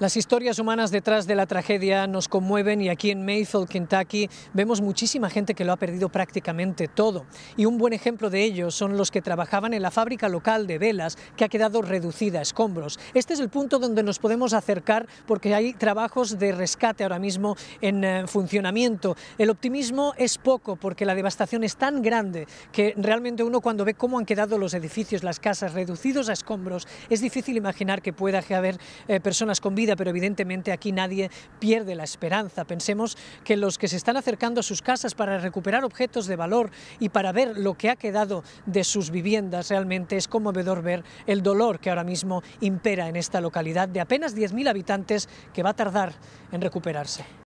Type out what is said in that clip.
Las historias humanas detrás de la tragedia nos conmueven y aquí en Mayfield, Kentucky, vemos muchísima gente que lo ha perdido prácticamente todo. Y un buen ejemplo de ello son los que trabajaban en la fábrica local de velas que ha quedado reducida a escombros. Este es el punto donde nos podemos acercar porque hay trabajos de rescate ahora mismo en eh, funcionamiento. El optimismo es poco porque la devastación es tan grande que realmente uno cuando ve cómo han quedado los edificios, las casas reducidos a escombros, es difícil imaginar que pueda haber eh, personas con vida pero evidentemente aquí nadie pierde la esperanza. Pensemos que los que se están acercando a sus casas para recuperar objetos de valor y para ver lo que ha quedado de sus viviendas, realmente es conmovedor ver el dolor que ahora mismo impera en esta localidad de apenas 10.000 habitantes que va a tardar en recuperarse.